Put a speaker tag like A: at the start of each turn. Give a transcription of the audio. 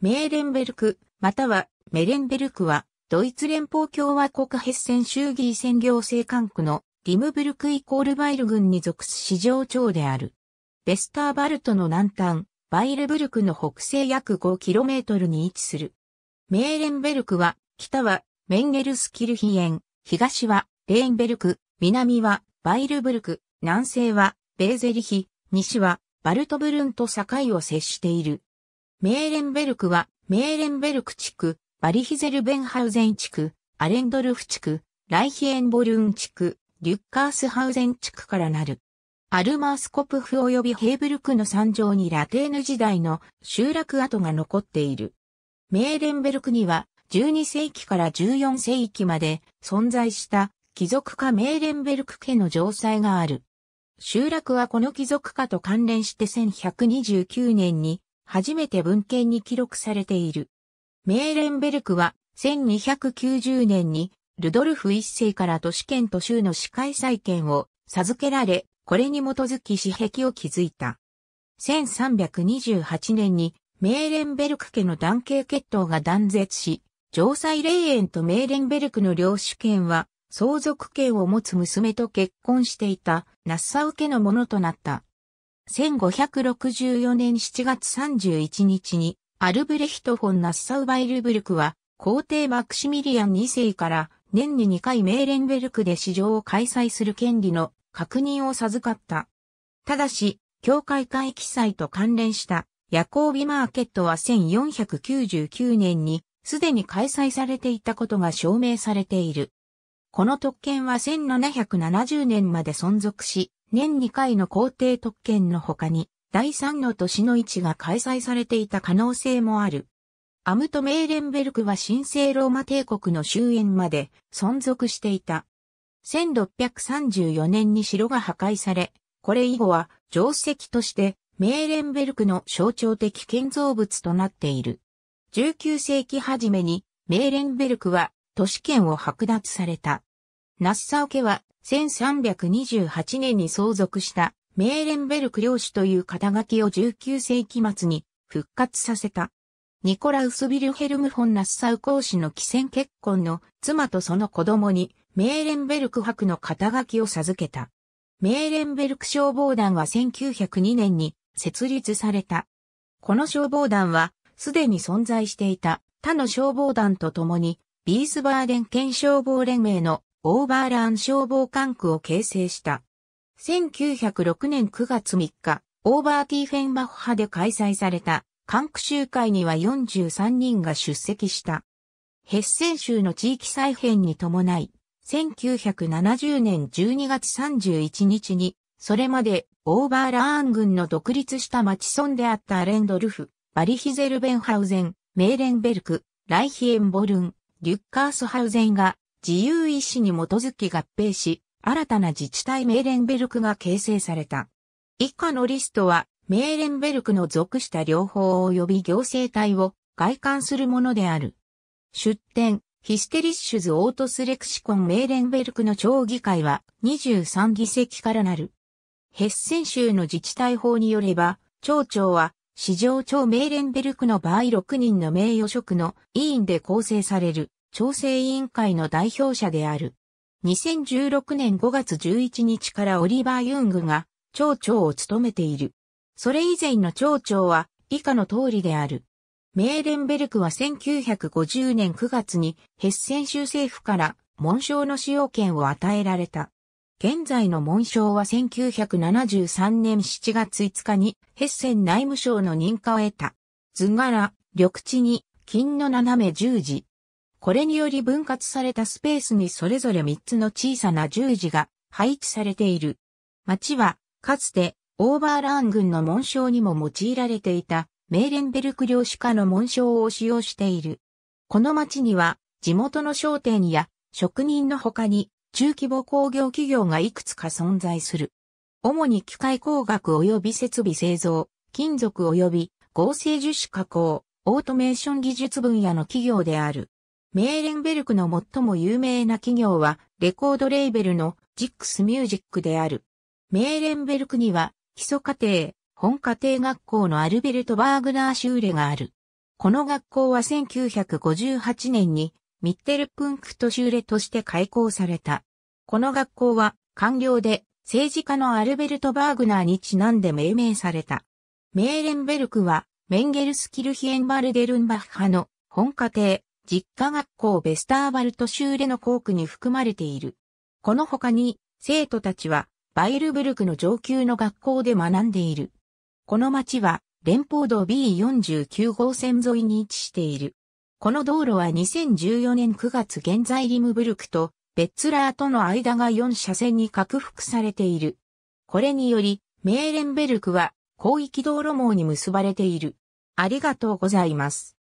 A: メーレンベルク、またはメレンベルクは、ドイツ連邦共和国ヘッセン州議選行政管区のリムブルクイコールバイル郡に属す市場長である。ベスターバルトの南端、バイルブルクの北西約 5km に位置する。メーレンベルクは、北はメンゲルスキルヒエン、東はレーンベルク、南はバイルブルク、南西はベーゼリヒ、西はバルトブルンと境を接している。メーレンベルクは、メーレンベルク地区、バリヒゼルベンハウゼン地区、アレンドルフ地区、ライヒエンボルン地区、リュッカースハウゼン地区からなる。アルマースコプフ及びヘーブルクの山上にラテーヌ時代の集落跡が残っている。メーレンベルクには12世紀から14世紀まで存在した貴族家メーレンベルク家の城塞がある。集落はこの貴族家と関連して1129年に初めて文献に記録されている。メーレンベルクは1290年にルドルフ一世から都市圏と州の司会再建を授けられ、これに基づき私壁を築いた。1328年にメーレンベルク家の男系血統が断絶し、城西霊園とメーレンベルクの領主権は相続権を持つ娘と結婚していたナッサウ家のものとなった。1564年7月31日に、アルブレヒト・フォン・ナッサウ・バイルブルクは、皇帝マクシミリアン2世から年に2回メーレンベルクで市場を開催する権利の確認を授かった。ただし、教会会記載と関連したヤコービマーケットは1499年にすでに開催されていたことが証明されている。この特権は1770年まで存続し、年2回の皇帝特権の他に、第3の都市の位置が開催されていた可能性もある。アムト・メーレンベルクは神聖ローマ帝国の終焉まで存続していた。1634年に城が破壊され、これ以後は定石としてメーレンベルクの象徴的建造物となっている。19世紀初めにメーレンベルクは都市圏を剥奪された。ナッサオ家は1328年に相続したメーレンベルク領主という肩書きを19世紀末に復活させた。ニコラウス・ビルヘルム・フォン・ナッサウ公使の既戦結婚の妻とその子供にメーレンベルク博の肩書きを授けた。メーレンベルク消防団は1902年に設立された。この消防団はすでに存在していた他の消防団と共にビースバーデン県消防連盟のオーバーラン消防管区を形成した。1906年9月3日、オーバーティーフェンバッハで開催された管区集会には43人が出席した。ヘッセン州の地域再編に伴い、1970年12月31日に、それまでオーバーラーン軍の独立した町村であったアレンドルフ、バリヒゼルベンハウゼン、メーレンベルク、ライヒエンボルン、リュッカースハウゼンが自由意志に基づき合併し、新たな自治体メーレンベルクが形成された。以下のリストは、メーレンベルクの属した両方及び行政体を外観するものである。出典、ヒステリッシュズ・オートスレクシコン・メーレンベルクの町議会は23議席からなる。ヘッセン州の自治体法によれば、町長は、市場長メーレンベルクの場合6人の名誉職の委員で構成される。調整委員会の代表者である。2016年5月11日からオリバー・ユングが町長を務めている。それ以前の町長は以下の通りである。メーレンベルクは1950年9月にヘッセン州政府から紋章の使用権を与えられた。現在の紋章は1973年7月5日にヘッセン内務省の認可を得た。図柄、緑地に金の斜め十字、これにより分割されたスペースにそれぞれ3つの小さな十字が配置されている。町は、かつて、オーバーラン軍の紋章にも用いられていた、メーレンベルク領主家の紋章を使用している。この町には、地元の商店や職人の他に、中規模工業企業がいくつか存在する。主に機械工学及び設備製造、金属及び合成樹脂加工、オートメーション技術分野の企業である。メーレンベルクの最も有名な企業は、レコードレーベルのジックスミュージックである。メーレンベルクには、基礎家庭、本家庭学校のアルベルト・バーグナー・シューレがある。この学校は1958年に、ミッテルプンクトシューレとして開校された。この学校は、官僚で、政治家のアルベルト・バーグナーにちなんで命名された。メーレンベルクは、メンゲルスキルヒエンバルデルンバッハの本家庭、実家学校ベスターバルト州での校区に含まれている。この他に、生徒たちは、バイルブルクの上級の学校で学んでいる。この町は、連邦道 B49 号線沿いに位置している。この道路は2014年9月現在リムブルクとベッツラーとの間が4車線に拡幅されている。これにより、メーレンベルクは広域道路網に結ばれている。ありがとうございます。